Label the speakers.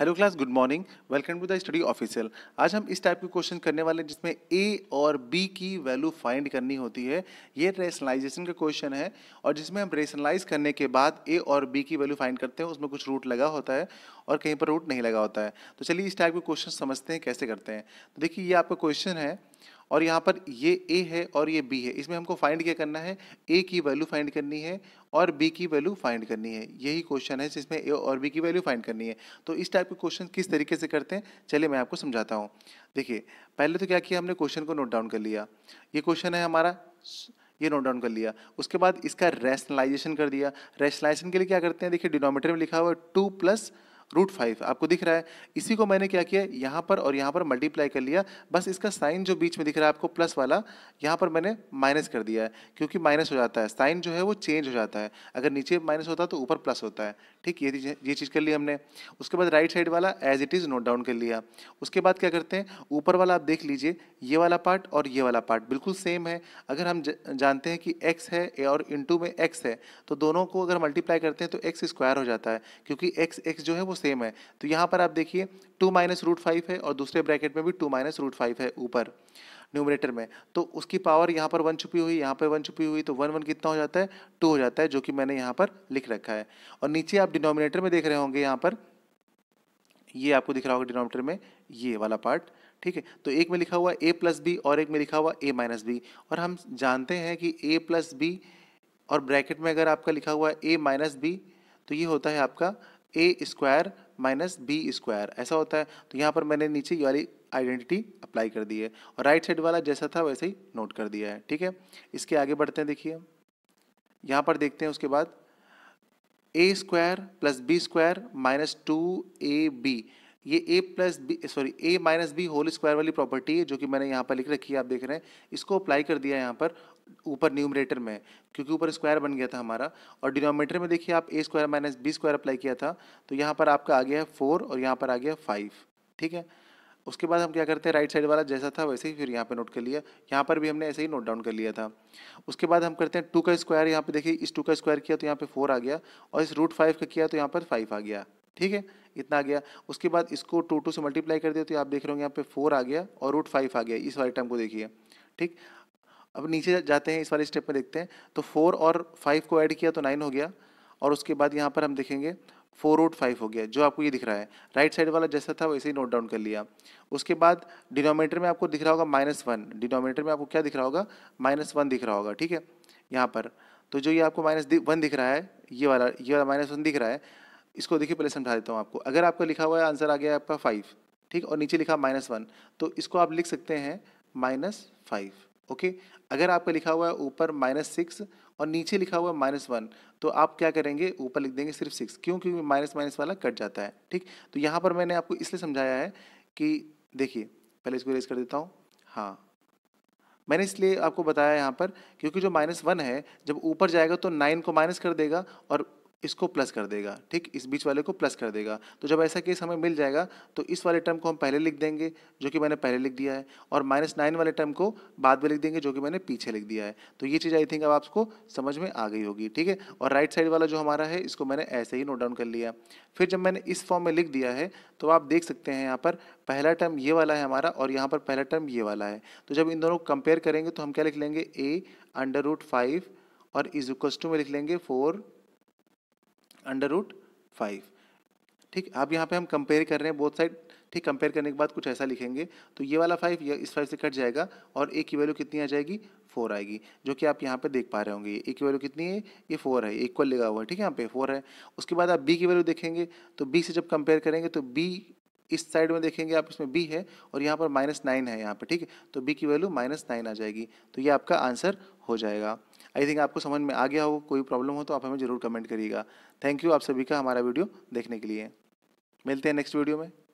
Speaker 1: hello class good morning welcome to the study official आज हम इस टाइप के क्वेश्चन करने वाले हैं जिसमें ए और बी की वैल्यू फाइंड करनी होती है ये रेशनलाइजेशन का क्वेश्चन है और जिसमें हम रेशनलाइज करने के बाद ए और बी की वैल्यू फाइंड करते हैं उसमें कुछ रूट लगा होता है और कहीं पर रूट नहीं लगा होता है तो चलिए इस टाइप के क्वेश्चन समझते हैं कैसे करते हैं तो देखिए ये आपका क्वेश्चन है और यहाँ पर ये ए है और ये बी है इसमें हमको फाइंड क्या करना है ए की वैल्यू फाइंड करनी है और बी की वैल्यू फाइंड करनी है यही क्वेश्चन है जिसमें ए और बी की वैल्यू फाइंड करनी है तो इस टाइप के क्वेश्चन किस तरीके से करते हैं चलिए मैं आपको समझाता हूँ देखिए पहले तो क्या किया हमने क्वेश्चन को नोट डाउन कर लिया ये क्वेश्चन है हमारा ये नोट डाउन कर लिया उसके बाद इसका रैशनलाइजेशन कर दिया रैशनलाइजेशन के लिए क्या करते हैं देखिए डिनोमीटर में लिखा हुआ है टू प्लस रूट फाइव आपको दिख रहा है इसी को मैंने क्या किया यहाँ पर और यहाँ पर मल्टीप्लाई कर लिया बस इसका साइन जो बीच में दिख रहा है आपको प्लस वाला यहाँ पर मैंने माइनस कर दिया है क्योंकि माइनस हो जाता है साइन जो है वो चेंज हो जाता है अगर नीचे माइनस होता है तो ऊपर प्लस होता है ठीक ये ये चीज़ कर ली हमने उसके बाद राइट साइड वाला as it is note down कर लिया उसके बाद क्या करते हैं ऊपर वाला आप देख लीजिए ये वाला पार्ट और ये वाला पार्ट बिल्कुल सेम है अगर हम जानते हैं कि एक्स है और इन में एक्स है तो दोनों को अगर मल्टीप्लाई करते हैं तो एक्स स्क्वायर हो जाता है क्योंकि एक्स एक्स जो है वो सेम है तो यहाँ पर आप देखिए टू माइनस रूट फाइव है और दूसरे ब्रैकेट में भी टू माइनस रूट फाइव है ऊपर न्यूमिनेटर में तो उसकी पावर यहाँ पर वन छुपी हुई यहाँ पर वन छुपी हुई तो वन वन कितना हो जाता है टू हो जाता है जो कि मैंने यहाँ पर लिख रखा है और नीचे आप डिनोमिनेटर में देख रहे होंगे यहाँ पर ये आपको दिख रहा होगा डिनोमिनेटर में ये वाला पार्ट ठीक है तो एक में लिखा हुआ ए प्लस बी और एक में लिखा हुआ ए माइनस बी और हम जानते हैं कि ए प्लस बी और ब्रैकेट में अगर आपका लिखा हुआ ए माइनस बी तो ये होता है आपका A square minus B square ऐसा होता है तो यहाँ पर मैंने नीचे ये वाली आइडेंटिटी अप्लाई कर दी है और राइट साइड वाला जैसा था वैसे ही नोट कर दिया है ठीक है इसके आगे बढ़ते हैं देखिए यहाँ पर देखते हैं उसके बाद A square plus B square minus two A B ये A plus B sorry A minus B whole square वाली प्रॉपर्टी है जो कि मैंने यहाँ पर लिख रखी है आप देख रहे हैं इसको अप्लाई कर दिया यहाँ पर ऊपर न्यूमरेटर में क्योंकि ऊपर स्क्वायर बन गया था हमारा और डिनोमीटर में देखिए आप A square minus B square apply किया था तो यहाँ पर आपका आ गया है फोर और यहाँ पर आ गया फाइव ठीक है उसके बाद हम क्या करते हैं राइट साइड वाला जैसा था वैसे ही फिर यहाँ पे नोट कर लिया यहाँ पर भी हमने ऐसे ही नोट डाउन कर लिया था उसके बाद हम करते हैं टू का स्क्वायर यहाँ पे देखिए इस टू का स्क्वायर किया तो यहाँ पे फोर आ गया और इस रूट फाइव का किया तो यहाँ पर फाइव आ गया ठीक है इतना आ गया उसके बाद इसको टू टू से मल्टीप्लाई कर दिया तो आप देख रहे हो यहाँ पे फोर आ गया और रूट फाइव आ गया इस वाले टाइम को देखिए ठीक अब नीचे जाते हैं इस वाले स्टेप में देखते हैं तो फोर और फाइव को ऐड किया तो नाइन हो गया और उसके बाद यहाँ पर हम देखेंगे फोर रूट फाइव हो गया जो आपको ये दिख रहा है राइट साइड वाला जैसा था वैसे ही नोट डाउन कर लिया उसके बाद डिनोमीटर में आपको दिख रहा होगा माइनस वन डिनोमीटर में आपको क्या दिख रहा होगा माइनस वन दिख रहा होगा ठीक है यहाँ पर तो जो ये आपको माइनस वन दिख रहा है ये वाला ये वाला माइनस वन दिख रहा है इसको देखिए पहले समझा देता हूँ आपको अगर आपका लिखा हुआ है आंसर आ गया आपका फाइव ठीक और नीचे लिखा माइनस वन तो इसको आप लिख सकते हैं माइनस फाइव ओके अगर आपका लिखा हुआ है ऊपर माइनस सिक्स और नीचे लिखा हुआ है माइनस वन तो आप क्या करेंगे ऊपर लिख देंगे सिर्फ सिक्स क्यों क्योंकि माइनस माइनस वाला कट जाता है ठीक तो यहाँ पर मैंने आपको इसलिए समझाया है कि देखिए पहले इसको रेज कर देता हूँ हाँ मैंने इसलिए आपको बताया यहाँ पर क्योंकि जो माइनस वन है जब ऊपर जाएगा तो नाइन को माइनस कर देगा और इसको प्लस कर देगा ठीक इस बीच वाले को प्लस कर देगा तो जब ऐसा केस हमें मिल जाएगा तो इस वाले टर्म को हम पहले लिख देंगे जो कि मैंने पहले लिख दिया है और माइनस नाइन वाले टर्म को बाद में लिख देंगे जो कि मैंने पीछे लिख दिया है तो ये चीज़ आई थिंक अब आपको समझ में आ गई होगी ठीक है और राइट साइड वाला जो हमारा है इसको मैंने ऐसे ही नोट डाउन कर लिया फिर जब मैंने इस फॉर्म में लिख दिया है तो आप देख सकते हैं यहाँ पर पहला टर्म ये वाला है हमारा और यहाँ पर पहला टर्म ये वाला है तो जब इन दोनों को कंपेयर करेंगे तो हम क्या लिख लेंगे ए अंडर रूट फाइव और इज इक्वल्स टू में लिख लेंगे फोर अंडर रूट फाइव ठीक अब यहाँ पे हम कंपेयर कर रहे हैं बोथ साइड ठीक कंपेयर करने के बाद कुछ ऐसा लिखेंगे तो ये वाला फाइव ये इस फाइव से कट जाएगा और ए की वैल्यू कितनी आ जाएगी फोर आएगी जो कि आप यहाँ पे देख पा रहे होंगे ए की वैल्यू कितनी है ये फोर है इक्वल लगा हुआ है ठीक है यहाँ पे फोर है उसके बाद आप बी की वैल्यू देखेंगे तो बी से जब कंपेयर करेंगे तो बी इस साइड में देखेंगे आप इसमें बी है और यहाँ पर माइनस नाइन है यहाँ पर ठीक है तो बी की वैल्यू माइनस नाइन आ जाएगी तो ये आपका आंसर हो जाएगा आई थिंक आपको समझ में आ गया हो कोई प्रॉब्लम हो तो आप हमें ज़रूर कमेंट करिएगा थैंक यू आप सभी का हमारा वीडियो देखने के लिए मिलते हैं नेक्स्ट वीडियो में